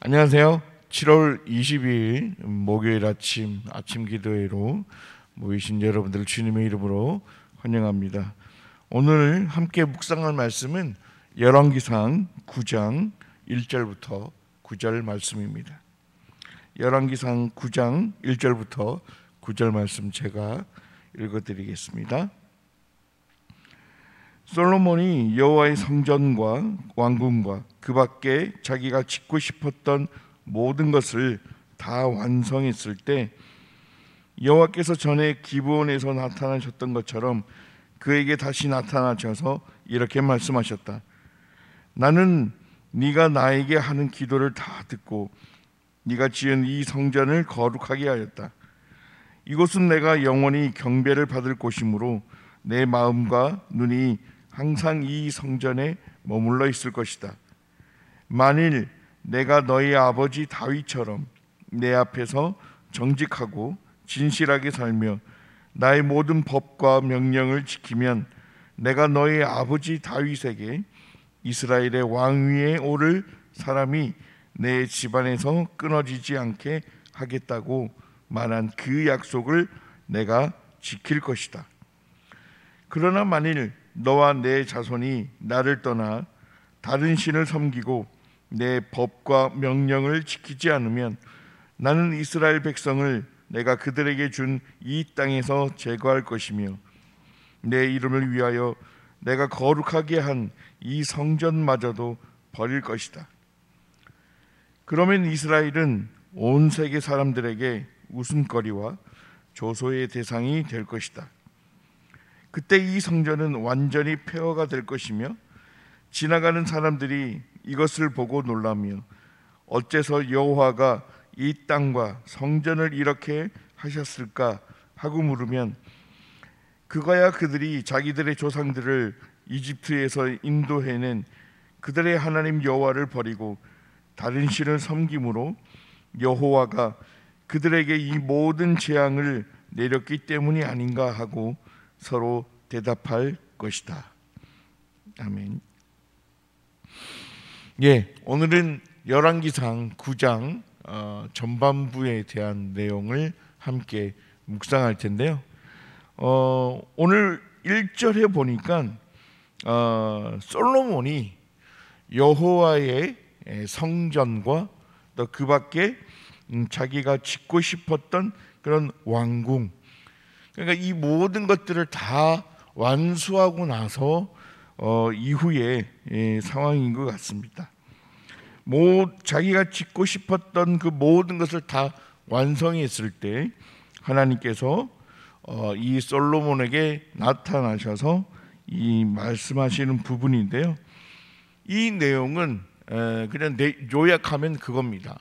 안녕하세요. 7월 22일 목요일 아침 아침 기도회로 모이신 여러분들 주님의 이름으로 환영합니다. 오늘 함께 묵상할 말씀은 열왕기상 9장 1절부터 9절 말씀입니다. 열왕기상 9장 1절부터 9절 말씀 제가 읽어 드리겠습니다. 솔로몬이 여호와의 성전과 왕궁과 그 밖에 자기가 짓고 싶었던 모든 것을 다 완성했을 때 여호와께서 전에 기브온에서 나타나셨던 것처럼 그에게 다시 나타나셔서 이렇게 말씀하셨다. 나는 네가 나에게 하는 기도를 다 듣고 네가 지은 이 성전을 거룩하게 하였다. 이곳은 내가 영원히 경배를 받을 곳이므로 내 마음과 눈이 항상 이 성전에 머물러 있을 것이다. 만일 내가 너희 아버지 다윗처럼 내 앞에서 정직하고 진실하게 살며 나의 모든 법과 명령을 지키면 내가 너희 아버지 다윗에게 이스라엘의 왕위에 오를 사람이 내 집안에서 끊어지지 않게 하겠다고 말한 그 약속을 내가 지킬 것이다. 그러나 만일 너와 내 자손이 나를 떠나 다른 신을 섬기고 내 법과 명령을 지키지 않으면 나는 이스라엘 백성을 내가 그들에게 준 이 땅에서 제거할 것이며 내 이름을 위하여 내가 거룩하게 한 이 성전마저도 버릴 것이다. 그러면 이스라엘은 온 세계 사람들에게 웃음거리와 조소의 대상이 될 것이다. 그때 이 성전은 완전히 폐허가 될 것이며 지나가는 사람들이 이것을 보고 놀라며 어째서 여호와가 이 땅과 성전을 이렇게 하셨을까 하고 물으면 그거야 그들이 자기들의 조상들을 이집트에서 인도해낸 그들의 하나님 여호와를 버리고 다른 신을 섬김으로 여호와가 그들에게 이 모든 재앙을 내렸기 때문이 아닌가 하고 서로 대답할 것이다. 아멘. 예, 오늘은 열왕기상 9장 어, 전반부에 대한 내용을 함께 묵상할 텐데요. 어, 오늘 1절에 보니까 어, 솔로몬이 여호와의 성전과 또 그 밖에 음, 자기가 짓고 싶었던 그런 왕궁 그러니까 이 모든 것들을 다 완수하고 나서 어, 이후의 예, 상황인 것 같습니다. 모, 자기가 짓고 싶었던 그 모든 것을 다 완성했을 때 하나님께서 어, 이 솔로몬에게 나타나셔서 이 말씀하시는 부분인데요. 이 내용은 에, 그냥 내, 요약하면 그겁니다.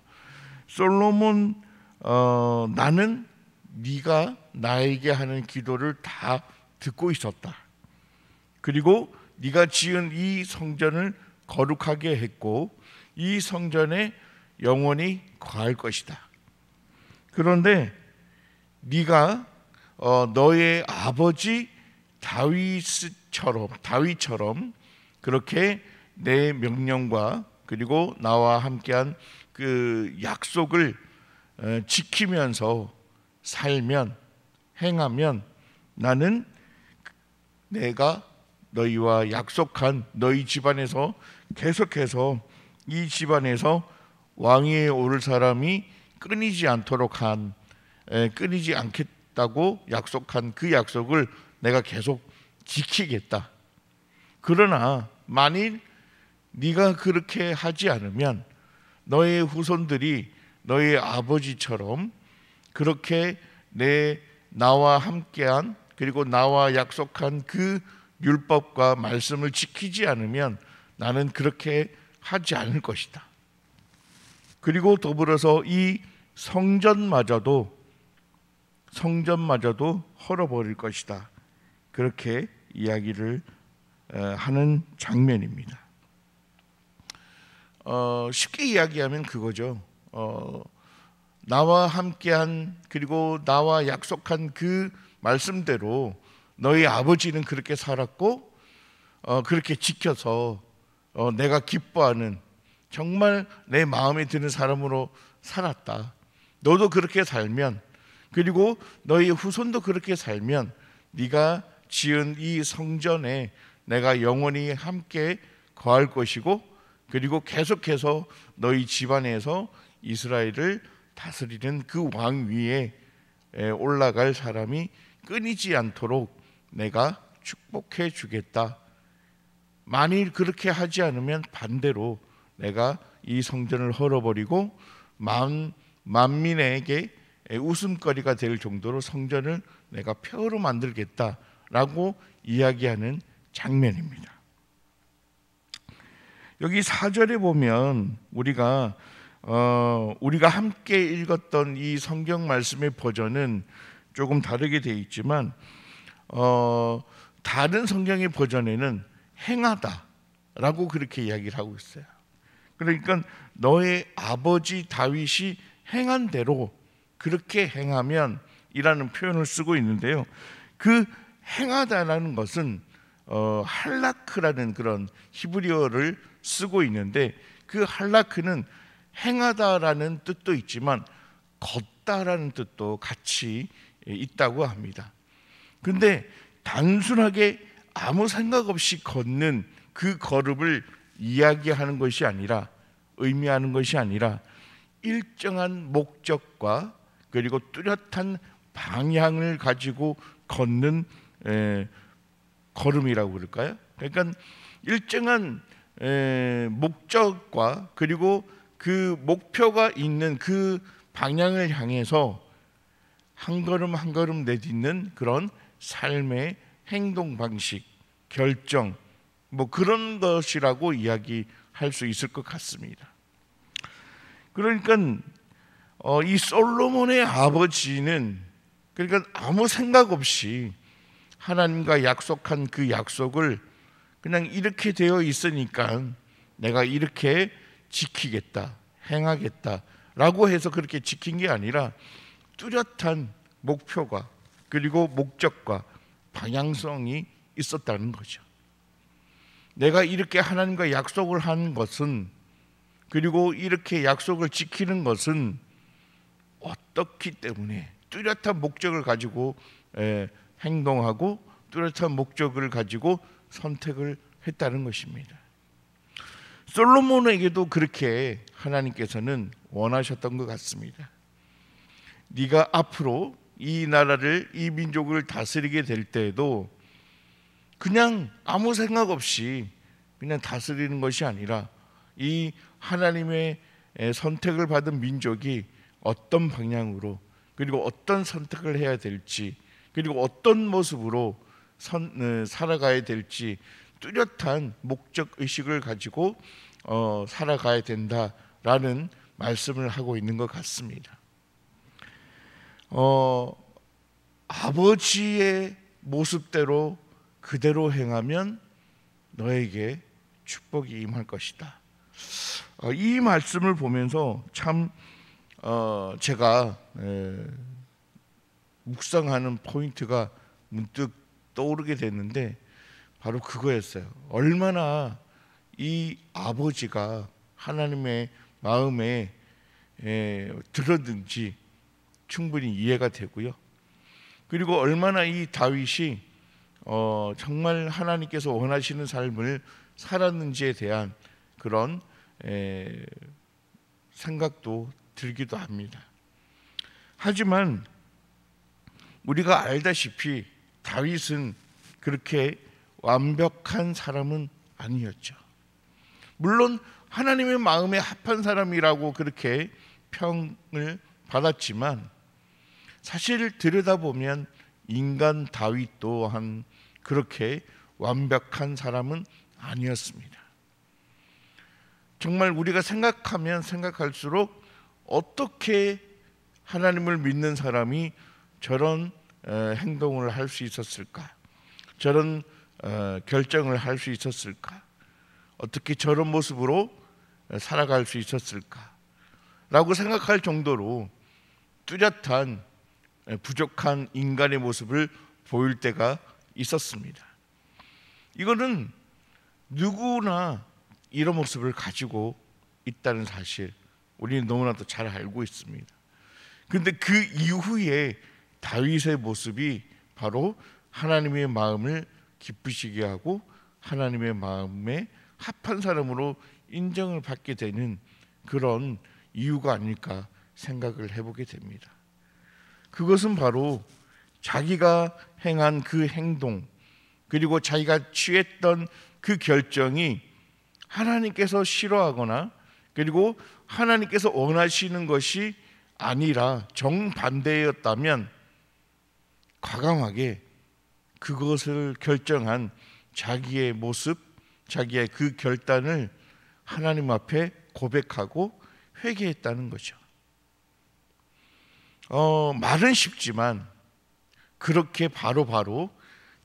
솔로몬 어, 나는 네가 나에게 하는 기도를 다 듣고 있었다. 그리고 네가 지은 이 성전을 거룩하게 했고 이 성전에 영원히 거할 것이다. 그런데 네가 어, 너의 아버지 다윗처럼 다윗처럼 그렇게 내 명령과 그리고 나와 함께한 그 약속을 어, 지키면서 살면 행하면 나는 내가 너희와 약속한 너희 집안에서 계속해서 이 집안에서 왕위에 오를 사람이 끊이지 않도록 한 에, 끊이지 않겠다고 약속한 그 약속을 내가 계속 지키겠다. 그러나 만일 네가 그렇게 하지 않으면 너의 후손들이 너의 아버지처럼 그렇게 내 나와 함께한 그리고 나와 약속한 그 율법과 말씀을 지키지 않으면 나는 그렇게 하지 않을 것이다. 그리고 더불어서 이 성전마저도 성전마저도 헐어버릴 것이다. 그렇게 이야기를 하는 장면입니다. 어, 쉽게 이야기하면 그거죠. 어, 나와 함께한 그리고 나와 약속한 그 말씀대로 너희 아버지는 그렇게 살았고 어, 그렇게 지켜서 어, 내가 기뻐하는 정말 내 마음에 드는 사람으로 살았다. 너도 그렇게 살면 그리고 너희 후손도 그렇게 살면 네가 지은 이 성전에 내가 영원히 함께 거할 것이고 그리고 계속해서 너희 집안에서 이스라엘을 다스리는 그 왕 위에 올라갈 사람이 끊이지 않도록 내가 축복해 주겠다. 만일 그렇게 하지 않으면 반대로 내가 이 성전을 헐어버리고 만, 만민에게 웃음거리가 될 정도로 성전을 내가 폐허로 만들겠다라고 이야기하는 장면입니다. 여기 사절에 보면 우리가 어, 우리가 함께 읽었던 이 성경 말씀의 버전은 조금 다르게 되어 있지만 어, 다른 성경의 버전에는 행하다라고 그렇게 이야기를 하고 있어요. 그러니까 너의 아버지 다윗이 행한 대로 그렇게 행하면이라는 표현을 쓰고 있는데요. 그 행하다라는 것은 어, 할라크라는 그런 히브리어를 쓰고 있는데 그 할라크는 행하다라는 뜻도 있지만 걷다라는 뜻도 같이 예, 있다고 합니다. 근데 단순하게 아무 생각 없이 걷는 그 걸음을 이야기하는 것이 아니라 의미하는 것이 아니라 일정한 목적과 그리고 뚜렷한 방향을 가지고 걷는 에, 예, 걸음이라고 그럴까요? 그러니까 일정한 에, 예, 목적과 그리고 그 목표가 있는 그 방향을 향해서 한 걸음 한 걸음 내딛는 그런 삶의 행동 방식, 결정 뭐 그런 것이라고 이야기할 수 있을 것 같습니다. 그러니까 어, 이 솔로몬의 아버지는 그러니까 아무 생각 없이 하나님과 약속한 그 약속을 그냥 이렇게 되어 있으니까 내가 이렇게 지키겠다, 행하겠다라고 해서 그렇게 지킨 게 아니라 뚜렷한 목표가 그리고 목적과 방향성이 있었다는 거죠. 내가 이렇게 하나님과 약속을 한 것은 그리고 이렇게 약속을 지키는 것은 어떻기 때문에 뚜렷한 목적을 가지고 행동하고 뚜렷한 목적을 가지고 선택을 했다는 것입니다. 솔로몬에게도 그렇게 하나님께서는 원하셨던 것 같습니다. 네가 앞으로 이 나라를 이 민족을 다스리게 될 때에도 그냥 아무 생각 없이 그냥 다스리는 것이 아니라 이 하나님의 선택을 받은 민족이 어떤 방향으로 그리고 어떤 선택을 해야 될지 그리고 어떤 모습으로 선, 어, 살아가야 될지 뚜렷한 목적 의식을 가지고 어, 살아가야 된다라는 말씀을 하고 있는 것 같습니다. 어, 아버지의 모습대로 그대로 행하면 너에게 축복이 임할 것이다. 어, 이 말씀을 보면서 참 어, 제가 에, 묵상하는 포인트가 문득 떠오르게 됐는데 바로 그거였어요. 얼마나 이 아버지가 하나님의 마음에 에, 예, 들었는지 충분히 이해가 되고요. 그리고 얼마나 이 다윗이 어, 정말 하나님께서 원하시는 삶을 살았는지에 대한 그런 에, 예, 생각도 들기도 합니다. 하지만 우리가 알다시피 다윗은 그렇게 완벽한 사람은 아니었죠. 물론 하나님의 마음에 합한 사람이라고 그렇게 평을 받았지만 사실 들여다보면 인간 다윗 또한 그렇게 완벽한 사람은 아니었습니다. 정말 우리가 생각하면 생각할수록 어떻게 하나님을 믿는 사람이 저런 행동을 할 수 있었을까? 저런 어, 결정을 할 수 있었을까? 어떻게 저런 모습으로 어, 살아갈 수 있었을까? 라고 생각할 정도로 뚜렷한 어, 부족한 인간의 모습을 보일 때가 있었습니다. 이거는 누구나 이런 모습을 가지고 있다는 사실 우리는 너무나도 잘 알고 있습니다. 근데 그 이후에 다윗의 모습이 바로 하나님의 마음을 기쁘시게 하고 하나님의 마음에 합한 사람으로 인정을 받게 되는 그런 이유가 아닐까 생각을 해보게 됩니다. 그것은 바로 자기가 행한 그 행동 그리고 자기가 취했던 그 결정이 하나님께서 싫어하거나 그리고 하나님께서 원하시는 것이 아니라 정반대였다면 과감하게 그것을 결정한 자기의 모습, 자기의 그 결단을 하나님 앞에 고백하고 회개했다는 거죠. 어, 말은 쉽지만 그렇게 바로바로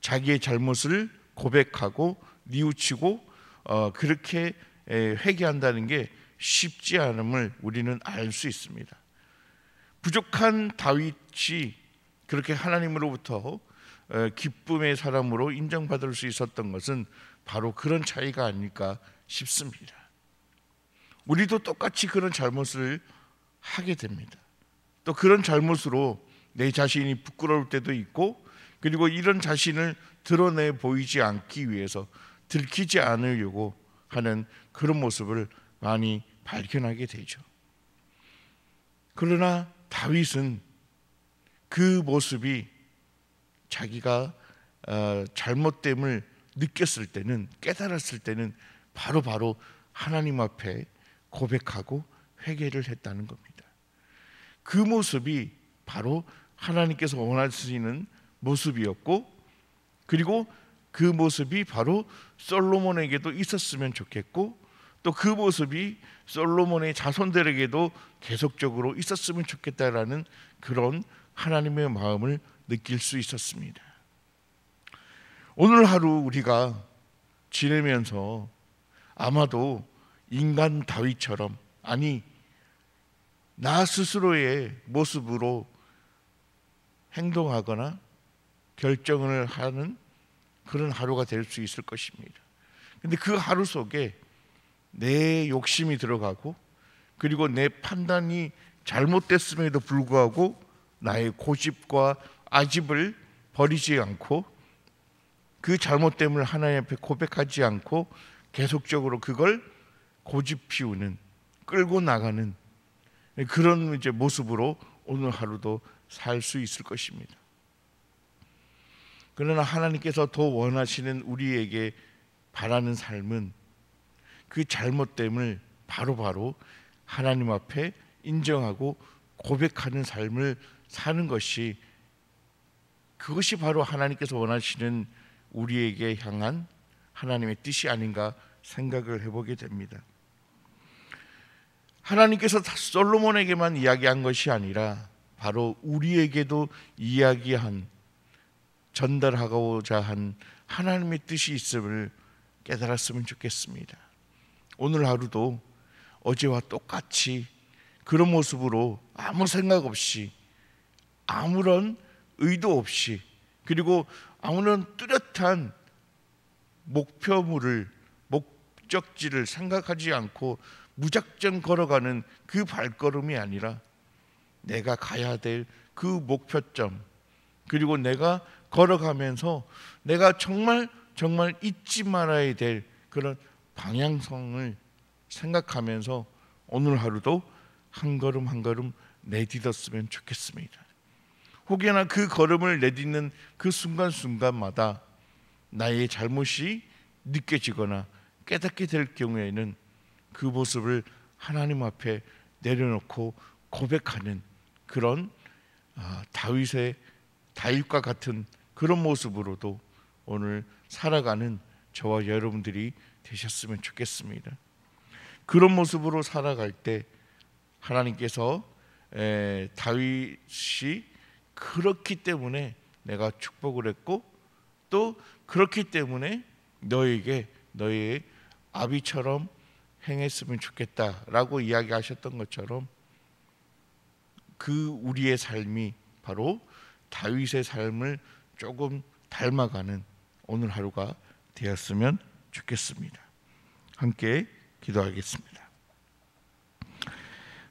자기의 잘못을 고백하고 뉘우치고 어, 그렇게 회개한다는 게 쉽지 않음을 우리는 알 수 있습니다. 부족한 다윗이 그렇게 하나님으로부터 기쁨의 사람으로 인정받을 수 있었던 것은 바로 그런 차이가 아닐까 싶습니다. 우리도 똑같이 그런 잘못을 하게 됩니다. 또 그런 잘못으로 내 자신이 부끄러울 때도 있고 그리고 이런 자신을 드러내 보이지 않기 위해서 들키지 않으려고 하는 그런 모습을 많이 발견하게 되죠. 그러나 다윗은 그 모습이 자기가 어, 잘못됨을 느꼈을 때는 깨달았을 때는 바로 바로 하나님 앞에 고백하고 회개를 했다는 겁니다. 그 모습이 바로 하나님께서 원하시는 모습이었고 그리고 그 모습이 바로 솔로몬에게도 있었으면 좋겠고 또 그 모습이 솔로몬의 자손들에게도 계속적으로 있었으면 좋겠다라는 그런 하나님의 마음을 느낄 수 있었습니다. 오늘 하루 우리가 지내면서 아마도 인간 다윗처럼 아니 나 스스로의 모습으로 행동하거나 결정을 하는 그런 하루가 될 수 있을 것입니다. 근데 그 하루 속에 내 욕심이 들어가고 그리고 내 판단이 잘못됐음에도 불구하고 나의 고집과 아집을 버리지 않고 그 잘못됨을 하나님 앞에 고백하지 않고 계속적으로 그걸 고집 피우는 끌고 나가는 그런 이제 모습으로 오늘 하루도 살 수 있을 것입니다. 그러나 하나님께서 더 원하시는 우리에게 바라는 삶은 그 잘못됨을 바로바로 바로 하나님 앞에 인정하고 고백하는 삶을 사는 것이 그것이 바로 하나님께서 원하시는 우리에게 향한 하나님의 뜻이 아닌가 생각을 해보게 됩니다. 하나님께서 솔로몬에게만 이야기한 것이 아니라 바로 우리에게도 이야기한 전달하고자 한 하나님의 뜻이 있음을 깨달았으면 좋겠습니다. 오늘 하루도 어제와 똑같이 그런 모습으로 아무 생각 없이 아무런 의도 없이 그리고 아무런 뚜렷한 목표물을 목적지를 생각하지 않고 무작정 걸어가는 그 발걸음이 아니라 내가 가야 될 그 목표점 그리고 내가 걸어가면서 내가 정말 정말 잊지 말아야 될 그런 방향성을 생각하면서 오늘 하루도 한 걸음 한 걸음 내딛었으면 좋겠습니다. 혹여나 그 걸음을 내딛는 그 순간순간마다 나의 잘못이 느껴지거나 깨닫게 될 경우에는 그 모습을 하나님 앞에 내려놓고 고백하는 그런 아, 다윗의 다윗과 같은 그런 모습으로도 오늘 살아가는 저와 여러분들이 되셨으면 좋겠습니다. 그런 모습으로 살아갈 때 하나님께서 다윗이 그렇기 때문에 내가 축복을 했고 또 그렇기 때문에 너에게 너의 아비처럼 행했으면 좋겠다라고 이야기하셨던 것처럼 그 우리의 삶이 바로 다윗의 삶을 조금 닮아가는 오늘 하루가 되었으면 좋겠습니다. 함께 기도하겠습니다.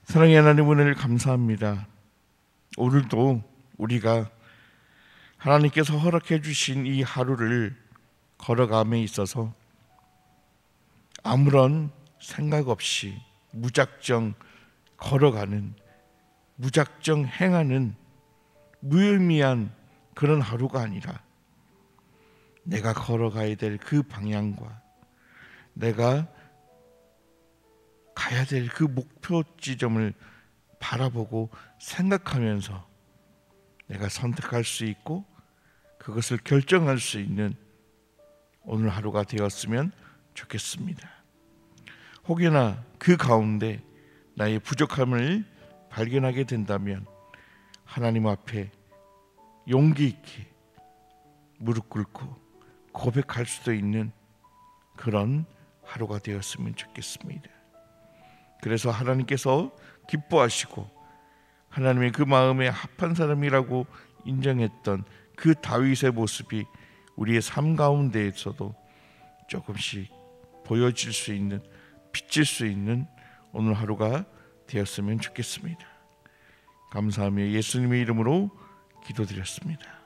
사랑의 하나님 오늘 감사합니다. 오늘도 우리가 하나님께서 허락해 주신 이 하루를 걸어감에 있어서 아무런 생각 없이 무작정 걸어가는 무작정 행하는 무의미한 그런 하루가 아니라 내가 걸어가야 될 그 방향과 내가 가야 될 그 목표 지점을 바라보고 생각하면서 내가 선택할 수 있고 그것을 결정할 수 있는 오늘 하루가 되었으면 좋겠습니다. 혹여나 그 가운데 나의 부족함을 발견하게 된다면 하나님 앞에 용기 있게 무릎 꿇고 고백할 수도 있는 그런 하루가 되었으면 좋겠습니다. 그래서 하나님께서 기뻐하시고 하나님의 그 마음에 합한 사람이라고 인정했던 그 다윗의 모습이 우리의 삶 가운데에서도 조금씩 보여질 수 있는 비칠 수 있는 오늘 하루가 되었으면 좋겠습니다. 감사하며 예수님의 이름으로 기도드렸습니다.